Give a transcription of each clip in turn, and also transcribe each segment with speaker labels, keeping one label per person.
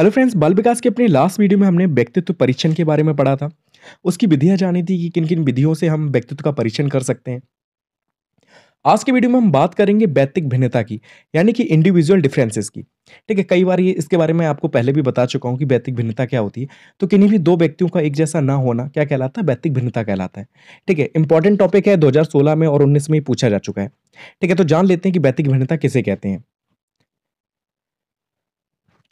Speaker 1: Hello friends बाल विकास के अपनी लास्ट वीडियो में हमने व्यक्तित्व परीक्षण के बारे में पढ़ा था उसकी विधियां जानी थी कि किन किन विधियों से हम व्यक्तित्व का परीक्षण कर सकते हैं आज के वीडियो में हम बात करेंगे वैतिक भिन्नता की यानी कि इंडिविजुअल डिफरेंसेस की ठीक है कई बार ये इसके बारे में आपको पहले भी बता चुका हूँ कि वैतिक भिन्नता क्या होती है तो किन्हीं भी दो व्यक्तियों का एक जैसा ना होना क्या कहलाता है वैतिक भिन्नता कहलाता है ठीक है इंपॉर्टेंट टॉपिक है 2016 में और 19 में पूछा जा चुका है ठीक है तो जान लेते हैं कि वैतिक भिन्नता किसे कहते हैं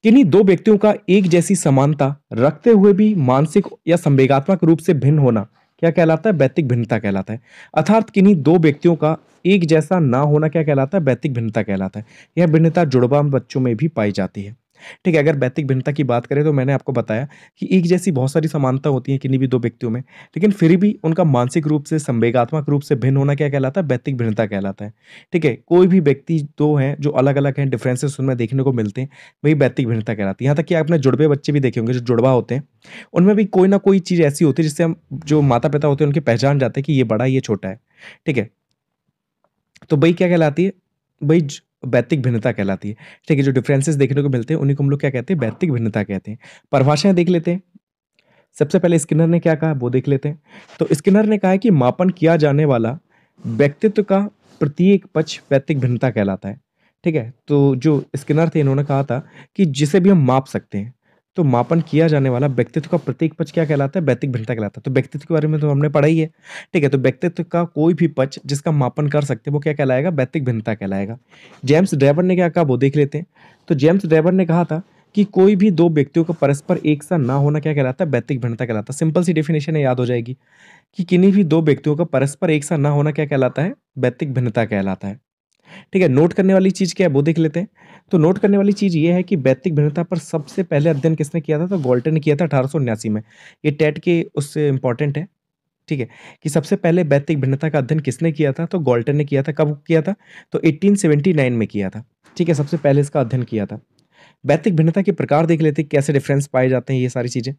Speaker 1: किन्हीं दो व्यक्तियों का एक जैसी समानता रखते हुए भी मानसिक या संवेगात्मक रूप से भिन्न होना क्या कहलाता है वैतिक भिन्नता कहलाता है अर्थात किन्हीं दो व्यक्तियों का एक जैसा ना होना क्या कहलाता है वैतिक भिन्नता कहलाता है यह भिन्नता जुड़वा बच्चों में भी पाई जाती है ठीक है अगर वैतिक भिन्नता की बात करें तो मैंने आपको बताया कि एक जैसी बहुत सारी समानता होती है किन्हीं भी दो व्यक्तियों में लेकिन फिर भी उनका मानसिक रूप से संवेगात्मक रूप से भिन्न होना क्या कहलाता है वैतिक भिन्नता कहलाता है ठीक है कोई भी व्यक्ति दो हैं जो अलग अलग हैं डिफ्रेंसेस उनमें देखने को मिलते हैं वही वैतिक भिन्नता कहलाती है यहाँ तक कि आपने जुड़वे बच्चे भी देखे होंगे जो जुड़वा होते हैं उनमें भी कोई ना कोई चीज़ ऐसी होती है जिससे हम जो माता पिता होते हैं उनकी पहचान जाते हैं कि ये बड़ा ये छोटा है ठीक है तो भाई क्या कहलाती है भाई वैतिक भिन्नता कहलाती है ठीक है जो डिफरेंसेस देखने को मिलते हैं उन्हीं को हम लोग क्या कहते हैं वैतिक भिन्नता कहते हैं परिभाषाएं देख लेते हैं सबसे पहले स्किनर ने क्या कहा वो देख लेते हैं तो स्किनर ने कहा है कि मापन किया जाने वाला व्यक्तित्व का प्रत्येक पक्ष वैतिक भिन्नता कहलाता है ठीक है तो जो स्किनर थे इन्होंने कहा था कि जिसे भी हम माप सकते हैं तो मापन किया जाने वाला व्यक्तित्व का प्रत्येक पक्ष क्या कहलाता है वैतिक भिन्नता कहलाता है तो व्यक्तित्व के बारे में तो हमने पढ़ा ही है ठीक है तो व्यक्तित्व का कोई भी पक्ष जिसका मापन कर सकते हैं वो क्या कहलाएगा वैतिक भिन्नता कहलाएगा जेम्स ड्राइवर ने क्या कहा वो देख लेते हैं तो जेम्स ड्राइवर ने कहा था कि कोई भी दो व्यक्तियों का परस्पर एक सा ना होना क्या कहलाता है वैतिक भिन्नता कहलाता है सिंपल सी डेफिनेशन है याद हो जाएगी कि किन्हीं भी दो व्यक्तियों का परस्पर एक सा ना होना क्या कहलाता है वैतिक भिन्नता कहलाता है ठीक है नोट करने वाली चीज़ क्या है वो देख लेते हैं तो नोट करने वाली चीज़ ये है कि वैतिक भिन्नता पर सबसे पहले अध्ययन किसने किया था तो गोल्टन ने किया था अठारह में ये टेट के उससे इंपॉर्टेंट है ठीक है कि सबसे पहले वैतिक भिन्नता का अध्ययन किसने किया था तो गोल्टन ने किया था कब किया था तो 1879 में किया था ठीक है सबसे पहले इसका अध्ययन किया था वैतिक भिन्नता के प्रकार देख लेते हैं कैसे डिफरेंस पाए जाते हैं ये सारी चीज़ें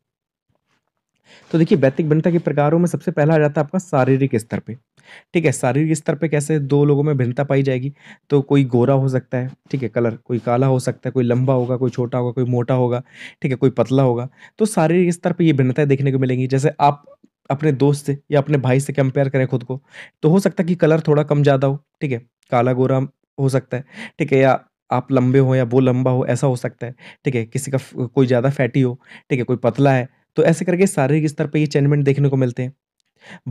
Speaker 1: तो देखिए वैतिक भिन्नता के प्रकारों में सबसे पहला आ जाता है आपका शारीरिक स्तर पर ठीक है शारीरिक स्तर पे कैसे दो लोगों में भिन्नता पाई जाएगी तो कोई गोरा हो सकता है ठीक है कलर कोई काला हो सकता है कोई लंबा होगा कोई छोटा होगा कोई मोटा होगा ठीक है कोई पतला होगा तो शारीरिक स्तर पर ये भिन्नताएँ देखने को मिलेंगी जैसे आप अपने दोस्त से या अपने भाई से कंपेयर करें खुद को तो हो सकता है कि कलर थोड़ा कम ज़्यादा हो ठीक है काला गोरा हो सकता है ठीक है या आप लंबे हो या वो लंबा हो ऐसा हो सकता है ठीक है किसी का कोई ज़्यादा फैटी हो ठीक है कोई पतला है तो ऐसे करके शारीरिक स्तर पर ये चेंजमेंट देखने को मिलते हैं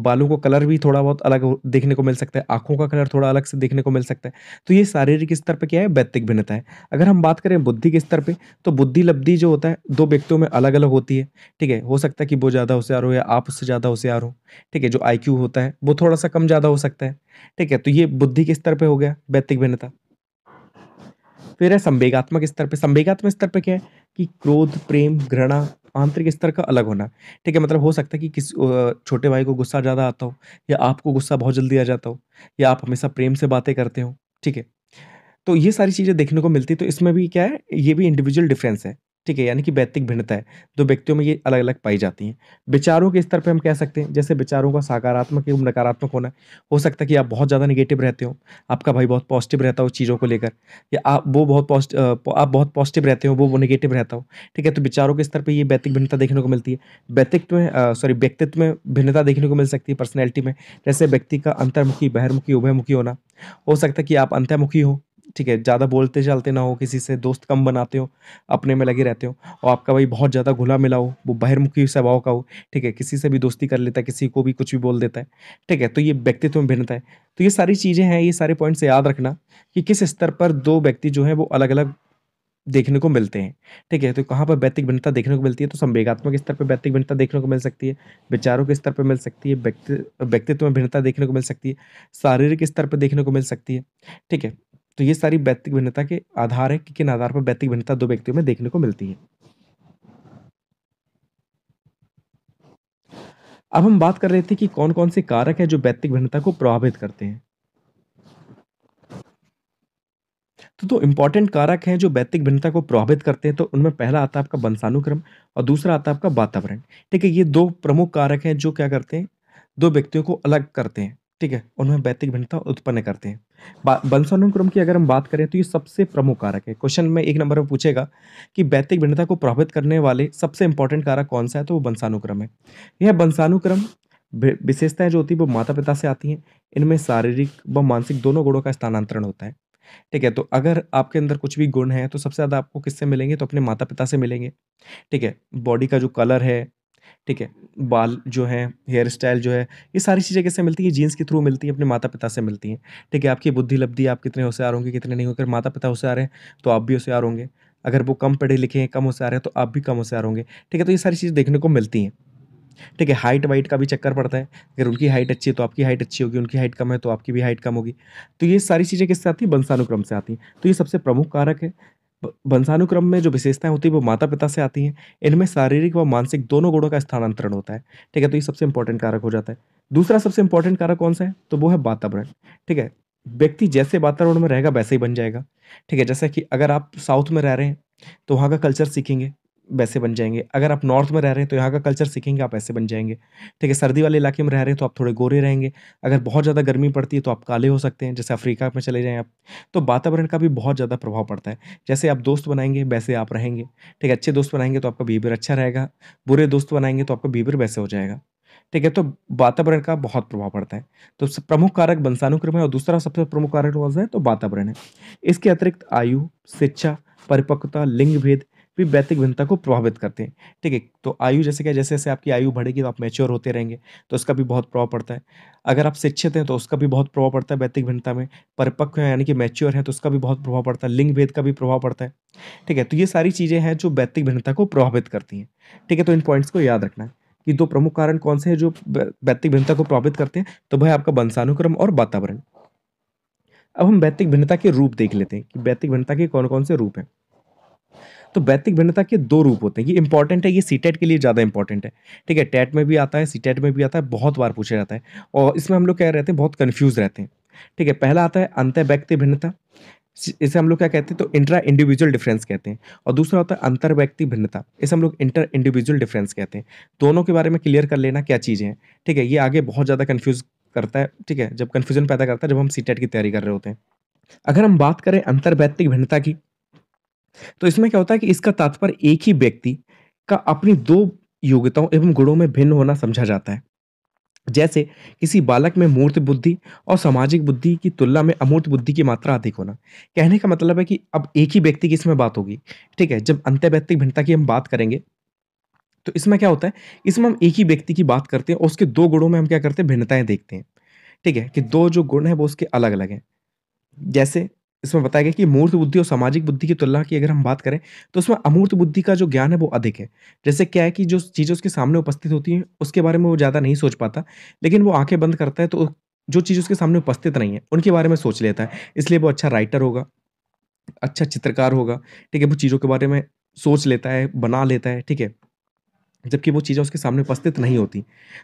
Speaker 1: बालों का कलर भी थोड़ा बहुत अलग देखने को मिल सकता है आंखों का कलर थोड़ा अलग से देखने को मिल सकता है तो ये शारीरिक स्तर पर क्या है वैतिक भिन्नता है अगर हम बात करें बुद्धि के स्तर पर तो बुद्धि लब्धि जो होता है दो व्यक्तियों में अलग अलग होती है ठीक है हो सकता है कि वो ज़्यादा होशियार हो या आप उससे ज़्यादा होशियार हो ठीक है जो आई होता है वो थोड़ा सा कम ज़्यादा हो सकता है ठीक है तो ये बुद्धि के स्तर पर हो गया वैतिक भिन्नता फिर है संवेगात्मक स्तर पर संवेगात्मक स्तर पर क्या है कि क्रोध प्रेम घृणा आंतरिक स्तर का अलग होना ठीक है मतलब हो सकता है कि किस छोटे भाई को गुस्सा ज़्यादा आता हो या आपको गुस्सा बहुत जल्दी आ जाता हो या आप हमेशा प्रेम से बातें करते हो ठीक है तो ये सारी चीज़ें देखने को मिलती है तो इसमें भी क्या है ये भी इंडिविजुअल डिफरेंस है ठीक है यानी कि वैतिक भिन्नता है दो व्यक्तियों में ये अलग अलग पाई जाती हैं विचारों के स्तर पे हम कह सकते हैं जैसे विचारों का सकारात्मक एवं नकारात्मक होना हो सकता है कि आप बहुत ज़्यादा निगेटिव रहते हो आपका भाई बहुत पॉजिटिव रहता हो चीज़ों को लेकर या आप वो बहुत पॉजिटिव आप बहुत पॉजिटिव रहते हो वो वो निगेटिव रहता हो ठीक है तो विचारों के स्तर पर ये वैतिक भिन्नता देखने को मिलती है व्यक्तित्व में सॉरी व्यक्तित्व में भिन्नता देखने को मिल सकती है पर्सनैलिटी में जैसे व्यक्ति का अंतर्मुखी बहरमुखी उभयमुखी होना हो सकता है कि आप अंतर्मुखी हो ठीक है ज़्यादा बोलते चालते ना हो किसी से दोस्त कम बनाते हो अपने में लगे रहते हो और आपका भाई बहुत ज़्यादा घुला मिला हो वो बहिर्मुखी स्वभाव का हो ठीक है किसी से भी दोस्ती कर लेता है किसी को भी कुछ भी बोल देता है ठीक है तो ये व्यक्तित्व में भिन्नता है तो ये सारी चीज़ें हैं ये सारे पॉइंट्स याद रखना कि किस स्तर पर दो व्यक्ति जो है वो अलग अलग देखने को मिलते हैं ठीक है तो कहाँ पर वैतिक भिन्नता देखने को मिलती है तो संवेगात्मक स्तर पर वैतिक भिन्नता देखने को मिल सकती है विचारों के स्तर पर मिल सकती है व्यक्ति व्यक्तित्व में भिन्नता देखने को मिल सकती है शारीरिक स्तर पर देखने को मिल सकती है ठीक है तो ये सारी वैतिक भिन्नता के आधार है कि किन आधार पर वैतिक भिन्नता दो व्यक्तियों में देखने को मिलती है अब हम बात कर रहे थे कि कौन कौन से कारक हैं जो वैतिक भिन्नता को प्रभावित करते हैं तो दो तो इंपॉर्टेंट कारक हैं जो वैतिक भिन्नता को प्रभावित करते हैं तो उनमें पहला आता है आपका वंशानुक्रम और दूसरा आता है आपका वातावरण ठीक है ये दो प्रमुख कारक हैं जो क्या करते हैं दो व्यक्तियों को अलग करते हैं ठीक है उनमें वैतिक भिन्नता उत्पन्न करते हैं बंसानुक्रम की अगर हम बात करें तो ये सबसे प्रमुख कारक है क्वेश्चन में एक नंबर में पूछेगा कि वैतिक भिन्नता को प्रभावित करने वाले सबसे इंपॉर्टेंट कारक कौन सा है तो वो बंसानुक्रम है यह वंशानुक्रम विशेषताएं जो होती है वो माता पिता से आती हैं इनमें शारीरिक व मानसिक दोनों गुणों का स्थानांतरण होता है ठीक है तो अगर आपके अंदर कुछ भी गुण है तो सबसे ज़्यादा आपको किससे मिलेंगे तो अपने माता पिता से मिलेंगे ठीक है बॉडी का जो कलर है ठीक है बाल जो है हेयर स्टाइल जो है ये सारी चीज़ें कैसे मिलती हैं जीन्स के थ्रू मिलती हैं अपने माता पिता से मिलती हैं ठीक है आपकी बुद्धि लब्धि आप कितने होशियार होंगे कितने नहीं अगर माता पिता होशियार हैं तो आप भी होशियार होंगे अगर वो कम पढ़े लिखे हैं कम होशियार हैं तो आप भी कम होशियार होंगे ठीक है तो ये सारी चीज़ें देखने को मिलती हैं ठीक है हाइट वाइट का भी चक्कर पड़ता है अगर उनकी हाइट अच्छी है तो आपकी हाइट अच्छी होगी उनकी हाइट कम है तो आपकी भी हाइट कम होगी तो ये सारी चीज़ें किससे आती हैं वंशानुक्रम से आती हैं तो ये सबसे प्रमुख कारक है वंशानुक्रम में जो विशेषताएँ होती हैं वो माता-पिता से आती हैं। इनमें शारीरिक व मानसिक दोनों गुणों का स्थानांतरण होता है, ठीक है? तो ये सबसे इम्पोर्टेंट कारक हो जाता है। दूसरा सबसे इंपॉर्टेंट कारक कौन-सा है? तो वो है वातावरण, ठीक है? व्यक्ति जैसे वातावरण में रहेगा वैसे ही बन जाएगा, ठीक है? जैसा कि अगर आप साउथ में रह रहे हैं, तो वहाँ का कल्चर सीखेंगे। वैसे बन जाएंगे अगर आप नॉर्थ में रह रहे हैं तो यहाँ का कल्चर सीखेंगे आप ऐसे बन जाएंगे ठीक है सर्दी वाले इलाके में रह रहे हैं तो आप थोड़े गोरे रहेंगे अगर बहुत ज़्यादा गर्मी पड़ती है तो आप काले हो सकते हैं जैसे अफ्रीका में चले जाएँ आप तो वातावरण का भी बहुत ज़्यादा प्रभाव पड़ता है जैसे आप दोस्त बनाएंगे वैसे आप रहेंगे ठीक है अच्छे दोस्त बनाएंगे तो आपका बिहेवियर अच्छा रहेगा बुरे दोस्त बनाएंगे तो आपका बिहेवियर वैसे हो जाएगा ठीक है तो वातावरण का बहुत प्रभाव पड़ता है तो प्रमुख कारक वंशानुक्रम है और दूसरा सबसे प्रमुख कारक कौन है तो वातावरण है इसके अतिरिक्त आयु शिक्षा परिपक्वता लिंग भेद भी वैतिक भिन्नता को प्रभावित करते हैं ठीक है तो आयु जैसे क्या जैसे जैसे आपकी आयु बढ़ेगी तो आप मैच्योर होते रहेंगे तो उसका भी बहुत प्रभाव पड़ता है अगर आप शिक्षित हैं तो उसका भी बहुत प्रभाव पड़ता है वैतिक भिन्नता में परिपक्व हैं यानी कि मैच्योर हैं तो उसका भी बहुत प्रभाव पड़ता है लिंग भेद का भी प्रभाव पड़ता है ठीक है तो ये सारी चीज़ें हैं जो वैतिक भिन्नता को प्रभावित करती हैं ठीक है तो इन पॉइंट्स को याद रखना है ये दो प्रमुख कारण कौन से हैं जो वैतिक भिन्नता को प्रभावित करते हैं तो भाई आपका वंशानुक्रम और वातावरण अब हम वैतिक भिन्नता के रूप देख लेते हैं कि वैतिक भिन्नता के कौन कौन से रूप हैं तो वैतिक भिन्नता के दो रूप होते हैं ये इंपॉर्टेंट है ये सीटेट e के लिए ज़्यादा इंपॉर्टेंट है ठीक है टेट e में भी आता है सीटेट e में भी आता है बहुत बार पूछा जाता है और इसमें हम लोग क्या रहते हैं बहुत कन्फ्यूज रहते हैं ठीक है पहला आता है अंत व्यक्ति भिन्नता इसे हम लोग क्या कहते हैं तो इंट्रा इंडिविजुअल डिफरेंस कहते हैं और दूसरा होता है अंतर व्यक्ति भिन्नता इसे हम लोग इंटर इंडिविजुअल डिफरेंस कहते हैं दोनों के बारे में क्लियर कर लेना क्या चीज़ें हैं ठीक है ये आगे बहुत ज़्यादा कन्फ्यूज करता है ठीक है जब कन्फ्यूजन पैदा करता है जब हम सी की तैयारी कर रहे होते हैं अगर हम बात करें अंतर्वैतिक भिन्नता की तो इसमें क्या होता है कि इसका तात्पर्य एक ही व्यक्ति का अपनी दो योग्यताओं एवं गुणों में भिन्न होना समझा जाता है जैसे किसी बालक में मूर्त बुद्धि और सामाजिक बुद्धि की तुलना में अमूर्त बुद्धि की मात्रा अधिक होना कहने का मतलब है कि अब एक ही व्यक्ति की इसमें बात होगी ठीक है जब अंत्यवैयक्तिक भिन्नता की हम बात करेंगे तो इसमें क्या होता है इसमें हम एक ही व्यक्ति की बात करते हैं और उसके दो गुणों में हम क्या करते हैं भिन्नताएं देखते हैं ठीक है कि दो जो गुण है वो उसके अलग अलग हैं जैसे इसमें बताया गया कि मूर्त बुद्धि और सामाजिक बुद्धि की तुलना की अगर हम बात करें तो उसमें अमूर्त बुद्धि का जो ज्ञान है वो अधिक है जैसे क्या है कि जो चीज़ें उसके सामने उपस्थित होती हैं उसके बारे में वो ज़्यादा नहीं सोच पाता लेकिन वो आंखें बंद करता है तो जो चीज़ उसके सामने उपस्थित नहीं है उनके बारे में सोच लेता है इसलिए वो अच्छा राइटर होगा अच्छा चित्रकार होगा ठीक है वो चीज़ों के बारे में सोच लेता है बना लेता है ठीक है जबकि वो चीज़ें उसके सामने उपस्थित नहीं होती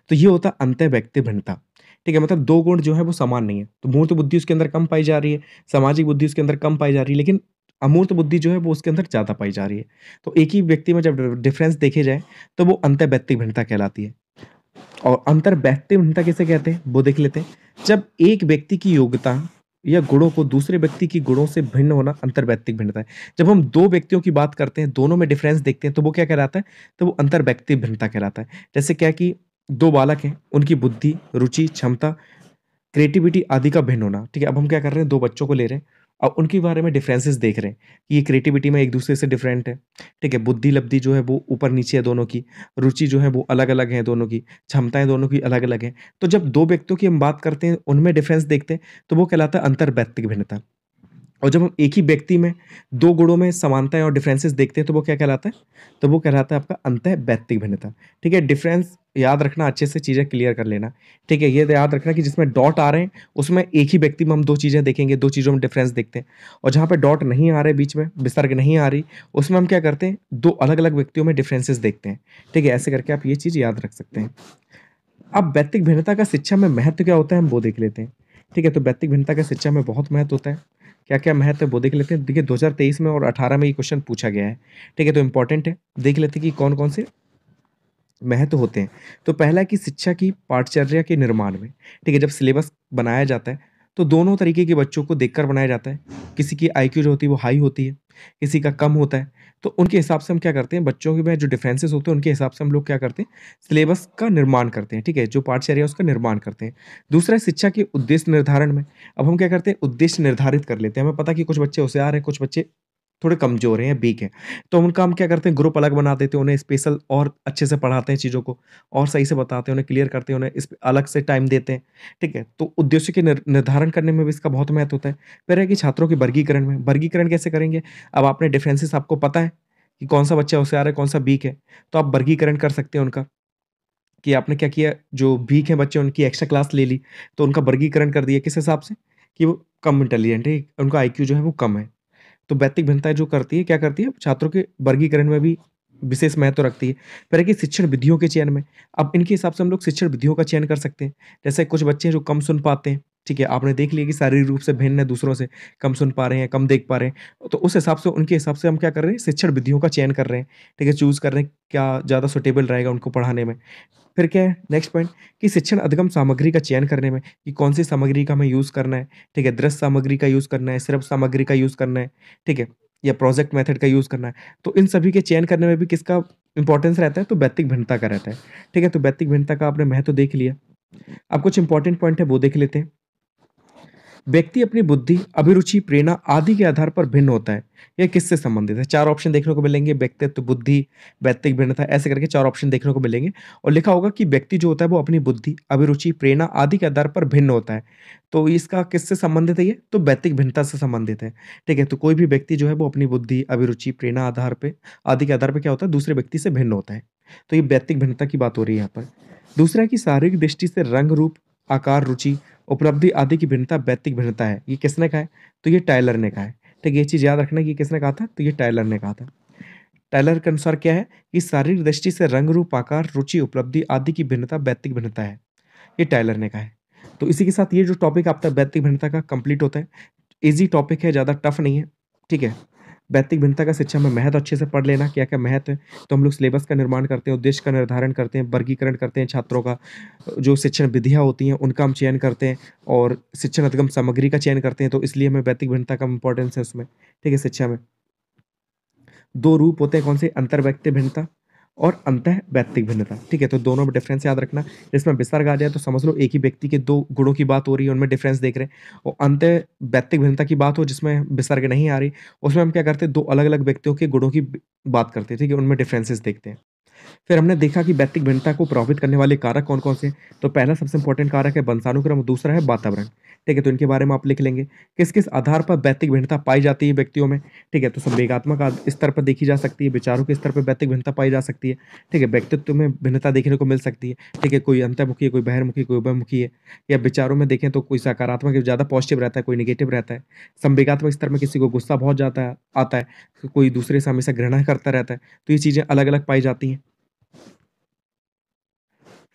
Speaker 1: तो ये होता अंत्य व्यक्ति भिन्नता ठीक है मतलब दो गुण जो है वो समान नहीं है तो मूर्त बुद्धि उसके अंदर कम पाई जा रही है सामाजिक बुद्धि उसके अंदर कम पाई जा रही है लेकिन अमूर्त बुद्धि जो है वो उसके अंदर ज़्यादा पाई जा रही है तो एक ही व्यक्ति में जब डिफरेंस देखे जाए तो वो अंतर व्यक्ति भिन्नता कहलाती है और व्यक्ति भिन्नता कैसे कहते हैं वो देख लेते हैं जब एक व्यक्ति की योग्यता या गुणों को दूसरे व्यक्ति की गुणों से भिन्न होना अंतर्व्यक्तिक भिन्नता है जब हम दो व्यक्तियों की बात करते हैं दोनों में डिफरेंस देखते हैं तो वो क्या कहलाता है तो वो अंतर व्यक्ति भिन्नता कहलाता है जैसे क्या कि दो बालक हैं उनकी बुद्धि रुचि क्षमता क्रिएटिविटी आदि का भिन्न होना ठीक है अब हम क्या कर रहे हैं दो बच्चों को ले रहे हैं और उनके बारे में डिफरेंसेस देख रहे हैं कि ये क्रिएटिविटी में एक दूसरे से डिफरेंट है ठीक है बुद्धि लब्धि जो है वो ऊपर नीचे है दोनों की रुचि जो है वो अलग अलग है दोनों की क्षमताएं दोनों की अलग अलग हैं तो जब दो व्यक्तियों की हम बात करते हैं उनमें डिफरेंस देखते हैं तो वो कहलाता है अंतर व्यक्तिक भिन्नता और जब हम एक ही व्यक्ति में दो गुणों में समानताएं और डिफरेंसेस देखते हैं तो वो क्या कहलाता है तो वो कहलाता है आपका अंत वैतिक भिन्नता ठीक है डिफरेंस याद रखना अच्छे से चीज़ें क्लियर कर लेना ठीक है ये याद रखना कि जिसमें डॉट आ रहे हैं उसमें एक ही व्यक्ति में हम दो चीज़ें देखेंगे दो चीज़ों में डिफरेंस देखते हैं और जहाँ पर डॉट नहीं आ रहे बीच में विसर्ग नहीं आ रही उसमें हम क्या करते हैं दो अलग अलग व्यक्तियों में डिफरेंसेज देखते हैं ठीक है ऐसे करके आप ये चीज़ याद रख सकते हैं अब वैतिक भिन्नता का शिक्षा में महत्व क्या होता है हम वो देख लेते हैं ठीक है तो वैतिक भिन्नता का शिक्षा में बहुत महत्व होता है क्या क्या महत्व है वो देख लेते हैं देखिए तेईस में और अठारह में ये क्वेश्चन पूछा गया है ठीक है तो इम्पोर्टेंट है देख लेते हैं कि कौन कौन से महत्व होते हैं तो पहला कि शिक्षा की पाठचर्या के निर्माण में ठीक है जब सिलेबस बनाया जाता है तो दोनों तरीके के बच्चों को देखकर बनाया जाता है किसी की आई जो होती है वो हाई होती है किसी का कम होता है तो उनके हिसाब से हम क्या करते हैं बच्चों के में जो डिफरेंसेस होते हैं उनके हिसाब से हम लोग क्या करते हैं सिलेबस का निर्माण करते हैं ठीक है जो पाठचर्या उसका निर्माण करते हैं दूसरा है शिक्षा के उद्देश्य निर्धारण में अब हम क्या करते हैं उद्देश्य निर्धारित कर लेते हैं हमें पता कि कुछ बच्चे होशियार हैं कुछ बच्चे थोड़े कमज़ोर हैं या वीक हैं तो उनका हम क्या करते हैं ग्रुप अलग बना देते हैं उन्हें स्पेशल और अच्छे से पढ़ाते हैं चीज़ों को और सही से बताते हैं उन्हें क्लियर करते हैं उन्हें इस अलग से टाइम देते हैं ठीक है तो उद्देश्य के निर्धारण करने में भी इसका बहुत महत्व होता है फिर है कि छात्रों के वर्गीकरण में वर्गीकरण कैसे करेंगे अब आपने डिफ्रेंसेस आपको पता है कि कौन सा बच्चा होशियार है कौन सा वीक है तो आप वर्गीकरण कर सकते हैं उनका कि आपने क्या किया जो वीक हैं बच्चे उनकी एक्स्ट्रा क्लास ले ली तो उनका वर्गीकरण कर दिया किस हिसाब से कि वो कम इंटेलिजेंट है उनका आई जो है वो कम है तो वैतिक भिन्नताएं जो करती है क्या करती है छात्रों के वर्गीकरण में भी विशेष महत्व तो रखती है फिर कि शिक्षण विधियों के चयन में अब इनके हिसाब से हम लोग शिक्षण विधियों का चयन कर सकते हैं जैसे कुछ बच्चे हैं जो कम सुन पाते हैं ठीक है आपने देख लिया कि शारीरिक रूप से भिन्न है दूसरों से कम सुन पा रहे हैं कम देख पा रहे हैं तो उस हिसाब से उनके हिसाब से हम क्या कर रहे हैं शिक्षण विधियों का चयन कर रहे हैं ठीक है चूज़ कर रहे हैं क्या ज़्यादा सुटेबल रहेगा उनको पढ़ाने में फिर क्या है नेक्स्ट पॉइंट कि शिक्षण अधिगम सामग्री का चयन करने में कि कौन सी सामग्री का हमें यूज़ करना है ठीक है दृश्य सामग्री का यूज़ करना है सिर्फ सामग्री का यूज़ करना है ठीक है या प्रोजेक्ट मेथड का यूज़ करना है तो इन सभी के चयन करने में भी किसका इंपॉर्टेंस रहता है तो वैतिक भिन्नता का रहता है ठीक है तो वैतिक भिन्नता का आपने महत्व देख लिया अब कुछ इंपॉर्टेंट पॉइंट है वो देख लेते हैं व्यक्ति अपनी बुद्धि अभिरुचि प्रेरणा आदि के आधार पर भिन्न होता है यह किससे संबंधित है चार ऑप्शन देखने को मिलेंगे व्यक्तित्व बुद्धि वैतिक भिन्नता ऐसे करके चार ऑप्शन देखने को मिलेंगे और लिखा होगा कि व्यक्ति जो होता है वो अपनी बुद्धि अभिरुचि प्रेरणा आदि के आधार पर भिन्न होता है तो इसका किससे संबंधित है ये तो वैतिक भिन्नता से संबंधित है ठीक है तो कोई भी व्यक्ति जो है वो अपनी बुद्धि अभिरुचि प्रेरणा आधार पर आदि के आधार पर क्या होता है दूसरे व्यक्ति से भिन्न होता है तो ये वैतिक भिन्नता की बात हो रही है यहाँ पर दूसरा कि शारीरिक दृष्टि से रंग रूप आकार रुचि उपलब्धि आदि की भिन्नता वैतिक भिन्नता है ये किसने कहा है तो ये टाइलर ने कहा है ठीक ये चीज़ याद रखना कि किसने कहा था तो ये टाइलर ने कहा था टाइलर के अनुसार क्या है कि शारीरिक दृष्टि से रंग रूप आकार रुचि उपलब्धि आदि की भिन्नता वैतिक भिन्नता है ये टाइलर ने कहा है तो इसी के साथ ये जो टॉपिक आपका वैतिक भिन्नता का कंप्लीट होता है ईजी टॉपिक है ज़्यादा टफ नहीं है ठीक है वैतिक भिन्नता का शिक्षा में महत्व अच्छे से पढ़ लेना क्या क्या महत्व है तो हम लोग सिलेबस का निर्माण करते हैं उद्देश्य का निर्धारण करते हैं वर्गीकरण करते हैं छात्रों का जो शिक्षण विधियाँ होती हैं उनका हम चयन करते हैं और शिक्षण अधिगम सामग्री का चयन करते हैं तो इसलिए हमें वैतिक भिन्नता का इंपॉर्टेंस है उसमें ठीक है शिक्षा में दो रूप होते हैं कौन से अंतर्व्यक्ति भिन्नता और अंतः वैतिक भिन्नता ठीक है तो दोनों में डिफरेंस याद रखना जिसमें विसर्ग आ जाए तो समझ लो एक ही व्यक्ति के दो गुणों की बात हो रही है उनमें डिफरेंस देख रहे हैं और अंत वैतिक भिन्नता की बात हो जिसमें विसर्ग नहीं आ रही उसमें हम क्या करते हैं दो अलग अलग व्यक्तियों के गुणों की बात करते हैं ठीक है उनमें डिफरेंसेस देखते हैं फिर हमने देखा कि वैतिक भिन्नता को प्रभावित करने वाले कारक कौन कौन से हैं तो पहला सबसे इंपॉर्टेंट कारक है वंशानुक्रम दूसरा है वातावरण ठीक है तो इनके बारे में आप लिख लेंगे किस किस आधार पर वैतिक भिन्नता पाई जाती है व्यक्तियों में ठीक है तो संवेगात्मक स्तर पर देखी जा सकती है विचारों के स्तर पर वैतिक भिन्नता पाई जा सकती है ठीक है व्यक्तित्व में भिन्नता देखने को मिल सकती है ठीक है कोई अंतर्मुखी है कोई बहिर्मुखी कोई उभयमुखी है या विचारों में देखें तो कोई सकारात्मक ज़्यादा पॉजिटिव रहता है कोई निगेटिव रहता है संवेगात्मक स्तर में किसी को गुस्सा बहुत जाता है आता है कोई दूसरे से हमेशा घृणा करता रहता है तो ये चीज़ें अलग अलग पाई जाती हैं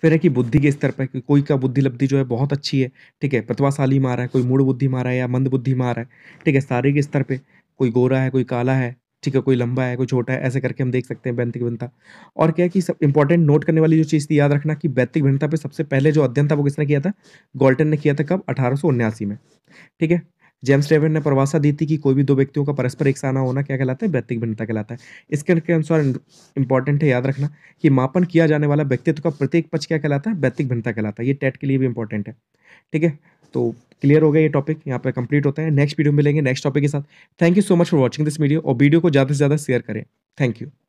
Speaker 1: फिर है कि बुद्धि के स्तर पर कि कोई का बुद्धि लब्धि जो है बहुत अच्छी है ठीक है प्रतिभाशाली मारा है कोई मूड़ बुद्धि मारा है या मंद बुद्धि मारा है ठीक है सारे के स्तर पर कोई गोरा है कोई काला है ठीक है कोई लंबा है कोई छोटा है ऐसे करके हम देख सकते हैं वैंतिक भिन्नता और क्या है कि सब इंपॉर्टेंट नोट करने वाली जो चीज़ थी याद रखना कि वैतिक भिन्नता पे सबसे पहले जो अध्ययन था वो किसने किया था गोल्टन ने किया था कब अठारह में ठीक है जेम्स रेवन ने परवासा दी थी कि कोई भी दो व्यक्तियों का परस्पर एक साना होना क्या कहलाता है व्यक्तिक भिन्नता कहलाता है इसके अनुसार इंपॉर्टेंट है याद रखना कि मापन किया जाने वाला व्यक्तित्व का प्रत्येक पक्ष क्या कहलाता है व्यक्तिक भिन्नता कहलाता है ये टेट के लिए भी इंपॉर्टेंट है ठीक है तो क्लियर हो गया ये टॉपिक यहाँ पर कंप्लीट होता है नेक्स्ट वीडियो मिलेंगे नेक्स्ट टॉपिक के साथ thank you so much for watching this video और वीडियो को ज़्यादा से ज़्यादा शेयर करें थैंक यू